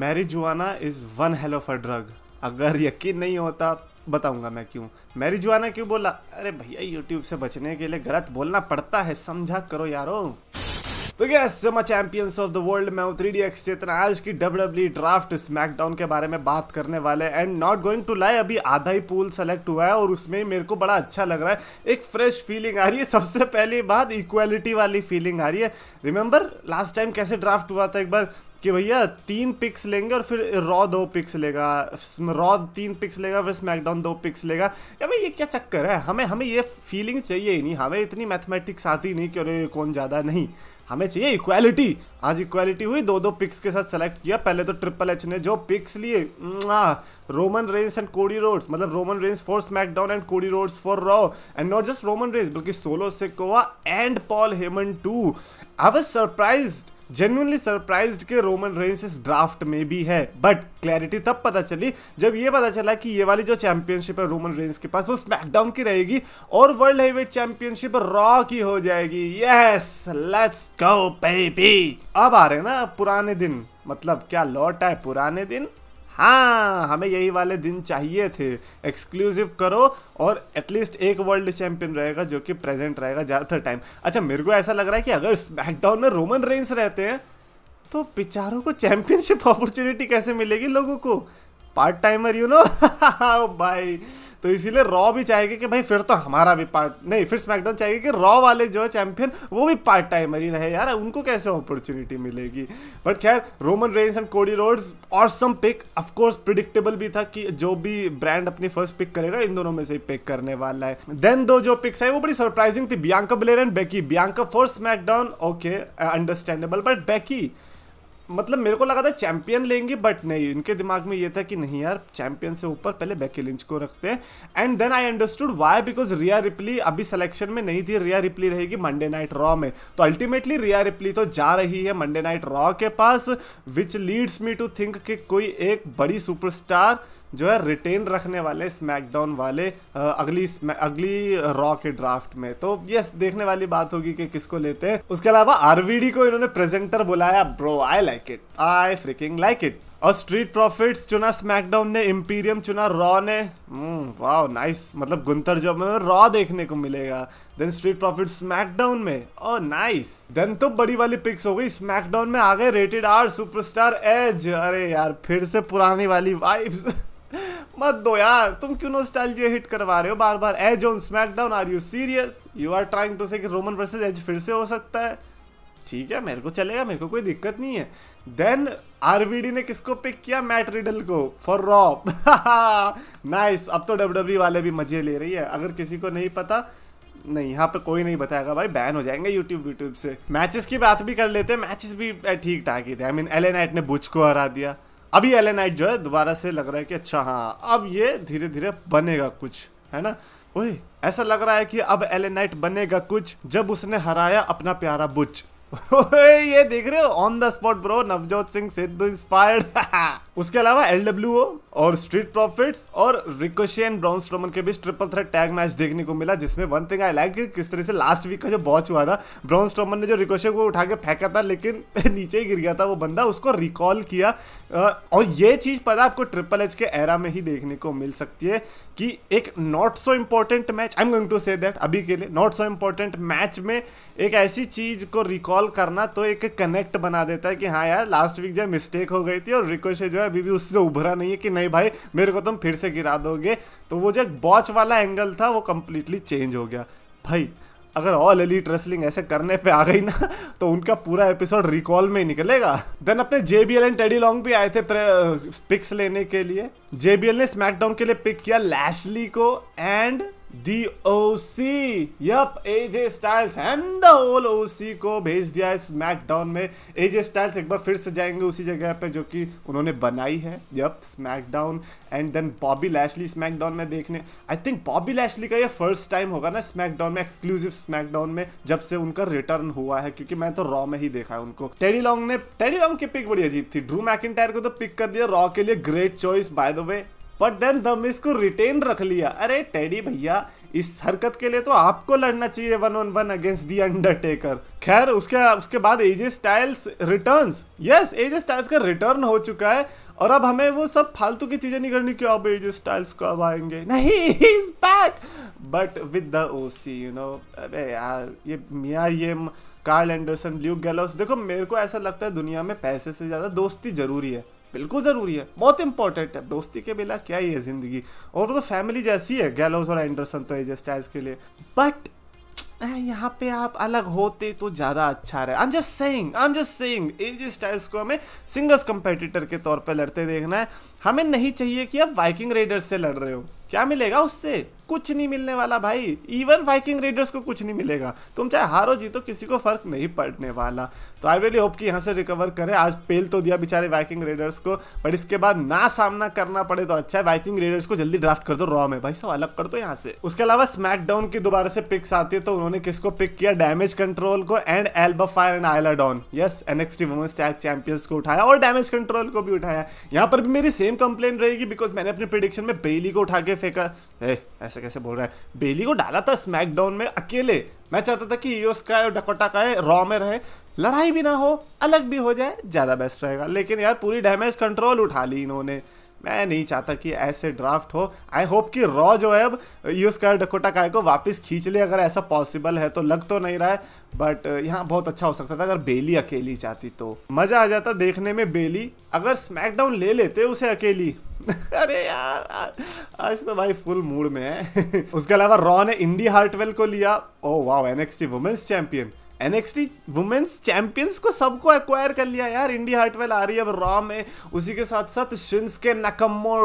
marijuana is one hell of a drug अगर यकीन नहीं होता बताऊंगा मैं क्यों मैरिजुआना क्यों बोला अरे भैया यूट्यूब से बचने के लिए गलत बोलना पड़ता है समझा करो यारो तो क्या समा चैंपियंस ऑफ द वर्ल्ड मैं हूं थ्री डी एक्स चेतना आज की डब्ल्यू ड्राफ्ट स्मैकडाउन के बारे में बात करने वाले and not going to lie अभी आधा ही पूल सेलेक्ट हुआ है और उसमें ही मेरे को बड़ा अच्छा लग रहा है एक फ्रेश फीलिंग आ रही है सबसे पहली बात इक्वालिटी वाली फीलिंग आ रही है रिमेंबर लास्ट टाइम कैसे ड्राफ्ट हुआ था एक बार कि भैया तीन पिक्स लेंगे और फिर रॉ दो पिक्स लेगा रॉ तीन पिक्स लेगा फिर स्मैकडाउन दो पिक्स लेगा या भाई ये क्या चक्कर है हमें हमें ये फीलिंग चाहिए ही नहीं हमें इतनी मैथमेटिक्स आती नहीं कि अरे कौन ज़्यादा नहीं हमें चाहिए इक्वालिटी आज इक्वालिटी हुई दो दो पिक्स के साथ सेलेक्ट किया पहले तो ट्रिपल एच ने जो पिक्स लिए Roman Reigns and Cody Rhodes मतलब Roman Reigns for SmackDown and Cody Rhodes for Raw and not just Roman Reigns बल्कि Solo Sikoa and Paul Heyman too I was surprised genuinely surprise के Roman Reigns इस draft में भी है but clarity तब पता चली जब ये पता चला कि ये वाली जो चैंपियनशिप है रोमन रेंस के पास वो स्मैकडाउन की रहेगी और वर्ल्ड हेवीवेट चैंपियनशिप रॉ की हो जाएगी यस लेट्स गो बेबी अब आ रहे हैं ना पुराने दिन मतलब क्या लौट है पुराने दिन हाँ हमें यही वाले दिन चाहिए थे एक्सक्लूसिव करो और एटलीस्ट एक वर्ल्ड चैंपियन रहेगा जो कि प्रेजेंट रहेगा ज़्यादातर टाइम अच्छा मेरे को ऐसा लग रहा है कि अगर स्मैकडाउन में रोमन रेंस रहते हैं तो बेचारों को चैंपियनशिप अपॉर्चुनिटी कैसे मिलेगी लोगों को पार्ट टाइमर यू नो भाई तो इसीलिए रॉ भी चाहेगी कि भाई फिर तो हमारा भी पार्ट नहीं फिर स्मैकडाउन चाहेगी कि रॉ वाले जो चैंपियन वो भी पार्ट टाइमर ही रहे यार उनको कैसे अपॉर्चुनिटी मिलेगी बट खैर Roman Reigns and Cody Rhodes और सम पिक ऑफकोर्स प्रिडिक्टेबल भी था कि जो भी ब्रांड अपनी फर्स्ट पिक करेगा इन दोनों में से ही पिक करने वाला है देन दो जो पिक्स है वो बड़ी सरप्राइजिंग थी Bianca Belair and Becky Bianca for SmackDown okay understandable but Becky मतलब मेरे को लगा था चैंपियन लेंगे बट नहीं इनके दिमाग में ये था कि नहीं यार चैंपियन से ऊपर पहले बैकी लिंच को रखते हैं and then I understood why because Rhea Ripley अभी सिलेक्शन में नहीं थी रिया रिप्ली रहेगी मंडे नाइट रॉ में तो अल्टीमेटली रिया रिप्ली तो जा रही है मंडे नाइट रॉ के पास which leads me to think कि कोई एक बड़ी सुपरस्टार जो है रिटेन रखने वाले स्मैकडाउन वाले अगली अगली रॉ के ड्राफ्ट में तो यस देखने वाली बात होगी कि किसको लेते हैं उसके अलावा आरवीडी को इन्होंने प्रेजेंटर बुलाया bro I like it I freaking like it और स्ट्रीट प्रॉफिट्स चुना स्मैकडाउन ने इम्पीरियम चुना रॉ ने वाह hmm, नाइस मतलब गुंतर जॉब में रॉ देखने को मिलेगा देन स्ट्रीट प्रॉफिट स्मैकडाउन में ओ नाइस देन तो बड़ी वाली पिक्स हो गई स्मैकडाउन में आ गए रेटेड आर सुपरस्टार एज अरे यार फिर से पुरानी वाली वाइब्स मत दो यार तुम क्यों नोस्टैल्जिया हिट करवा रहे हो बार बार Edge on SmackDown are you serious you are trying to say कि रोमन वर्सेज एज फिर से हो सकता है ठीक है मेरे को चलेगा मेरे को कोई दिक्कत नहीं है देन आरवीडी ने किसको पिक किया मैट रिडल को फॉर रॉप नाइस अब तो डब्ल्यू e वाले भी मजे ले रही है अगर किसी को नहीं पता नहीं यहाँ पे कोई नहीं बताएगा भाई बैन हो जाएंगे यूट्यूब यूट्यूब से मैचेस की बात भी कर लेते हैं मैचेस भी ठीक ठाक ही थे आई मीन एल ने बुच को हरा दिया अभी एल नाइट जो है दोबारा से लग रहा है कि अच्छा हाँ अब ये धीरे धीरे बनेगा कुछ है ना ओए ऐसा लग रहा है कि अब एल नाइट बनेगा कुछ जब उसने हराया अपना प्यारा बुच ये देख रहे हो on the spot bro Navjot Singh Sidhu inspired उसके अलावा एल डब्ल्यू और स्ट्रीट प्रॉफिट्स और रिकोशी एंड ब्राउन स्ट्रोमन के बीच ट्रिपल थ्रेट टैग मैच देखने को मिला जिसमें वन थिंग आई लाइक किस तरह से लास्ट वीक का जो बॉच हुआ था ब्राउन स्ट्रोमन ने जो रिकोशे को उठा के फेंका था लेकिन नीचे ही गिर गया था वो बंदा उसको रिकॉल किया और ये चीज़ पता आपको ट्रिपल एच के एरा में ही देखने को मिल सकती है कि एक not so important match I am going to say that अभी के लिए नॉट सो इम्पॉर्टेंट मैच में एक ऐसी चीज़ को रिकॉल करना तो एक कनेक्ट बना देता है कि हाँ यार लास्ट वीक जो मिस्टेक हो गई थी और रिकोशे जो है अभी भी उससे उभरा नहीं है कि नहीं भाई मेरे को तुम फिर से गिरा दोगे तो वो जो बॉच वाला एंगल था वो कम्प्लीटली चेंज हो गया भाई अगर ऑल एलिट रेसलिंग ऐसे करने पे आ गई ना तो उनका पूरा एपिसोड रिकॉल में ही निकलेगा देन अपने जेबीएल एंड टेडी लॉन्ग भी आए थे पिक्स uh, लेने के लिए जेबीएल ने स्मैकडाउन के लिए पिक किया लैशली को and DOC yup AJ Styles and the all OC को भेज दिया है स्मैकडाउन में एजे स्टाइल्स एक बार फिर से जाएंगे उसी जगह पे जो कि उन्होंने बनाई है yup SmackDown and then Bobby Lashley SmackDown में देखने आई थिंक बॉबी लैशली का ये फर्स्ट टाइम होगा ना स्मैकडाउन में एक्सक्लूसिव स्मैकडाउन में जब से उनका रिटर्न हुआ है क्योंकि मैं तो रॉ में ही देखा है उनको टेडी लॉन्ग ने टेडी लॉन्ग की पिक बड़ी अजीब थी ड्रू मैकिन को तो पिक कर दिया रॉ के लिए great choice by the way but then दम इसको रिटेन रख लिया अरे टेडी भैया इस हरकत के लिए तो आपको लड़ना चाहिए one on one against the Undertaker खैर उसके उसके बाद AJ Styles returns yes AJ Styles का रिटर्न हो चुका है और अब हमें वो सब फालतू की चीजें नहीं करनी कि अब एजे स्टाइल्स कब आएंगे नहीं is back but with the O C you know अरे यार ये मिया ये कार्ल एंडरसन ल्यूक गैलोस देखो मेरे को ऐसा लगता है दुनिया में पैसे से ज़्यादा दोस्ती जरूरी है बिल्कुल ज़रूरी है बहुत इंपॉर्टेंट है दोस्ती के बिना क्या ही है ज़िंदगी और वो फैमिली तो जैसी है गैलोज और एंडरसन तो एजे स्टाइल्स के लिए बट यहाँ पे आप अलग होते तो ज़्यादा अच्छा रहे I am just saying I am just saying AJ Styles को हमें सिंगल्स कंपेटिटर के तौर पे लड़ते देखना है हमें नहीं चाहिए कि आप वाइकिंग रेडर्स से लड़ रहे हो क्या मिलेगा उससे कुछ नहीं मिलने वाला भाई इवन वाइकिंग रेडर्स को कुछ नहीं मिलेगा तुम चाहे हारो जीतो किसी को फर्क नहीं पड़ने वाला तो आई रियली होप कि यहाँ से रिकवर करें आज पेल तो दिया बेचारे वाइकिंग रेडर्स को बट इसके बाद ना सामना करना पड़े तो अच्छा है वाइकिंग रेडर्स को जल्दी ड्राफ्ट कर दो रॉ में भाई सब अलग कर दो यहाँ से उसके अलावा स्मैकडाउन की दोबारा से पिक्स आती है तो उन्होंने किसको पिक किया डैमेज कंट्रोल को and Alba Fyre and Isla Dawn yes NXT women's tag champions को उठाया और डैमेज कंट्रोल को भी उठाया यहाँ पर भी मेरी सेम कंप्लेन रहेगी बिकॉज मैंने अपने प्रिडिक्शन में बेली को उठा के फेंका ऐसे कैसे बोल रहा है बेली को डाला था स्मैकडाउन में अकेले मैं चाहता था कि यूएस का और डकोटा का है रॉ में रहे लड़ाई भी ना हो अलग भी हो जाए ज़्यादा बेस्ट रहेगा लेकिन यार पूरी डैमेज कंट्रोल उठा ली इन्होंने मैं नहीं चाहता कि ऐसे ड्राफ्ट हो आई होप कि रॉ जो है अब यूएस का डकोटा काय को वापस खींच ले अगर ऐसा पॉसिबल है तो लग तो नहीं रहा है बट यहाँ बहुत अच्छा हो सकता था अगर बेली अकेली चाहती तो मज़ा आ जाता देखने में बेली अगर स्मैकडाउन ले लेते उसे अकेली अरे यार आज तो भाई फुल मूड में है उसके अलावा रॉ ने इंडी हार्टवेल को लिया ओ वाह NXT women's champion NXT women's champions को सबको एक्वायर कर लिया यार इंडी हार्टवेल आ रही है अब रॉ में उसी के साथ साथ Shinsuke Nakamura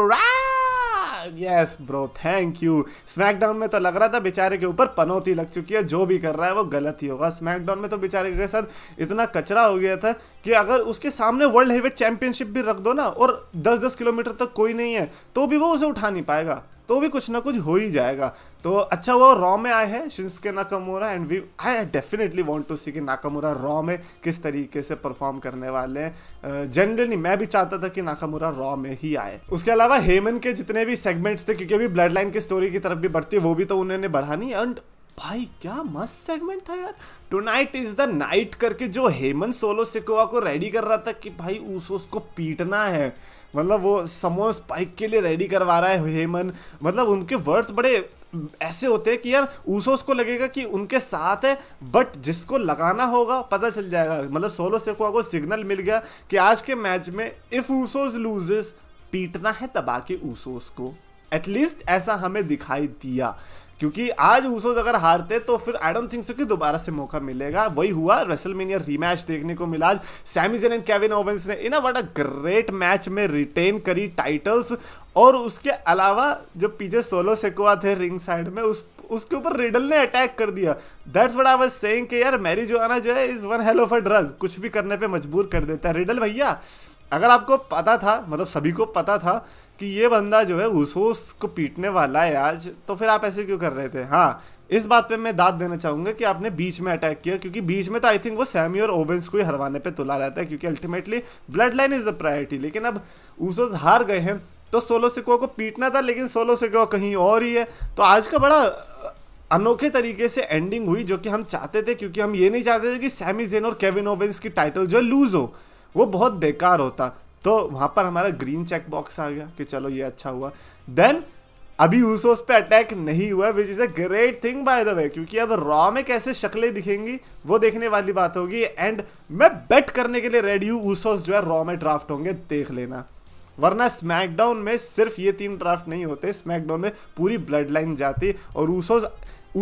yes bro thank you SmackDown में तो लग रहा था बेचारे के ऊपर पनौती लग चुकी है जो भी कर रहा है वो गलत ही होगा स्मैकडाउन में तो बेचारे के साथ इतना कचरा हो गया था कि अगर उसके सामने वर्ल्ड हेवीवेट चैंपियनशिप भी रख दो ना और 10-10 किलोमीटर तक कोई नहीं है तो भी वो उसे उठा नहीं पाएगा तो भी कुछ ना कुछ हो ही जाएगा तो अच्छा वो रॉ में आए हैं के Nakamura and we I definitely want to see कि नाकामोरा रॉ में किस तरीके से परफॉर्म करने वाले हैं जनरली मैं भी चाहता था कि नाकामोरा रॉ में ही आए उसके अलावा हेमन के जितने भी सेगमेंट्स थे क्योंकि अभी ब्लड लाइन की स्टोरी की तरफ भी बढ़ती है वो भी तो उन्होंने बढ़ानी एंड भाई क्या मस्त सेगमेंट था यार tonight is the night करके जो हेमन सोलो सिकोवा को रेडी कर रहा था कि भाई उस उसको पीटना है मतलब वो समोर स्पाइक के लिए रेडी करवा रहा है हेमन मतलब उनके वर्ड्स बड़े ऐसे होते हैं कि यार ऊसोस को लगेगा कि उनके साथ है बट जिसको लगाना होगा पता चल जाएगा मतलब सोलो से को अगर सिग्नल मिल गया कि आज के मैच में इफ़ ऊसोस लूजेस पीटना है के ऊसोस को एटलीस्ट ऐसा हमें दिखाई दिया क्योंकि आज ऊसोज अगर हारते तो फिर आई डोंट थिंक सो कि दोबारा से मौका मिलेगा वही हुआ रेसलमेनियर रीमैच देखने को मिला आज सैमीजन एंड कैविन ओवेंस ने in what a great match में रिटेन करी टाइटल्स और उसके अलावा जो पीछे सोलो सेकुआ थे रिंग साइड में उस उसके ऊपर रिडल ने अटैक कर दिया that's what I was saying कि यार मैरी आना जो है is one hell of a drug कुछ भी करने पे मजबूर कर देता है रिडल भैया अगर आपको पता था मतलब सभी को पता था कि ये बंदा जो है उसोस को पीटने वाला है आज तो फिर आप ऐसे क्यों कर रहे थे हाँ इस बात पे मैं दाद देना चाहूँगा कि आपने बीच में अटैक किया क्योंकि बीच में तो आई थिंक वो सैमी और ओवेंस को ही हरवाने पे तुला रहता है क्योंकि ultimately Bloodline is the priority लेकिन अब ऊसोस हार गए हैं तो सोलो सिको को पीटना था लेकिन सोलो सिको कहीं और ही है तो आज का बड़ा अनोखे तरीके से एंडिंग हुई जो कि हम चाहते थे क्योंकि हम ये नहीं चाहते थे कि सैमी जेन और केविन ओवेंस की टाइटल जो लूज़ हो वो बहुत बेकार होता तो वहां पर हमारा ग्रीन चेक बॉक्स आ गया कि चलो ये अच्छा हुआ देन अभी उस पे अटैक नहीं हुआ which is a great thing by the way क्योंकि अब रॉ में कैसे शक्लें दिखेंगी वो देखने वाली बात होगी एंड मैं बेट करने के लिए रेडी हूँ ऊसोस जो है रॉ में ड्राफ्ट होंगे देख लेना वरना स्मैकडाउन में सिर्फ ये तीन ड्राफ्ट नहीं होते स्मैकडाउन में पूरी ब्लड लाइन जाती और ऊसोस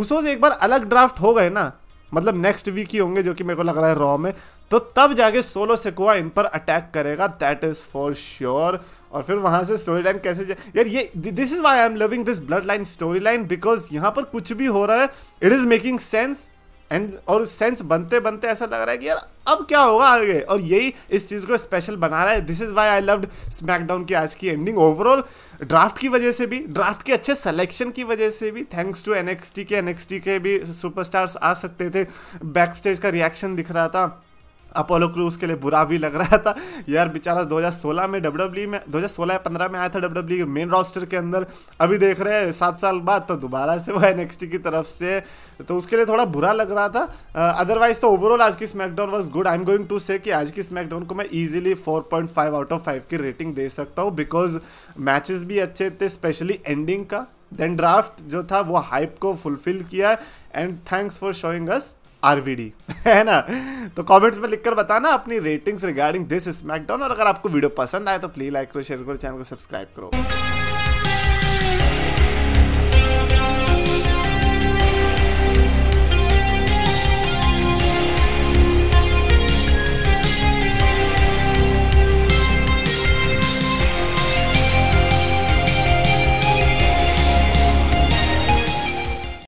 ऊसोस एक बार अलग ड्राफ्ट हो गए ना मतलब नेक्स्ट वीक ही होंगे जो कि मेरे को लग रहा है रॉ में तो तब जाके सोलो सेकुआ इन पर अटैक करेगा दैट इज फॉर श्योर और फिर वहां से स्टोरी लाइन कैसे जा... यार ये this is why I am loving this Bloodline storyline because यहाँ पर कुछ भी हो रहा है it is making sense and और सेंस बनते बनते ऐसा लग रहा है कि यार अब क्या होगा आगे और यही इस चीज़ को स्पेशल बना रहा है this is why I loved SmackDown की आज की एंडिंग ओवरऑल ड्राफ्ट की वजह से भी ड्राफ्ट के अच्छे सिलेक्शन की वजह से भी thanks to N K N K भी सुपरस्टार्स आ सकते थे बैक स्टेज का रिएक्शन दिख रहा था अपोलो क्रूज के लिए बुरा भी लग रहा था यार बेचारा 2016 में डब्ल्यू e में 2016 या 15 में आया था डब्ल्यू e के मेन रॉस्टर के अंदर अभी देख रहे हैं सात साल बाद तो दोबारा से वो एन की तरफ से तो उसके लिए थोड़ा बुरा लग रहा था अदरवाइज तो ओवरऑल आज की SmackDown was good I am going to say कि आज की स्मैकडाउन को मैं easily four point five out of five की रेटिंग दे सकता हूँ बिकॉज मैचेस भी अच्छे थे स्पेशली एंडिंग का देन ड्राफ्ट जो था वो हाइप को फुलफिल किया and thanks for showing us RVD है ना तो कमेंट्स में लिखकर बताना अपनी रेटिंग्स रिगार्डिंग दिस स्मैकडाउन और अगर आपको वीडियो पसंद आए तो प्लीज लाइक करो शेयर करो चैनल को सब्सक्राइब करो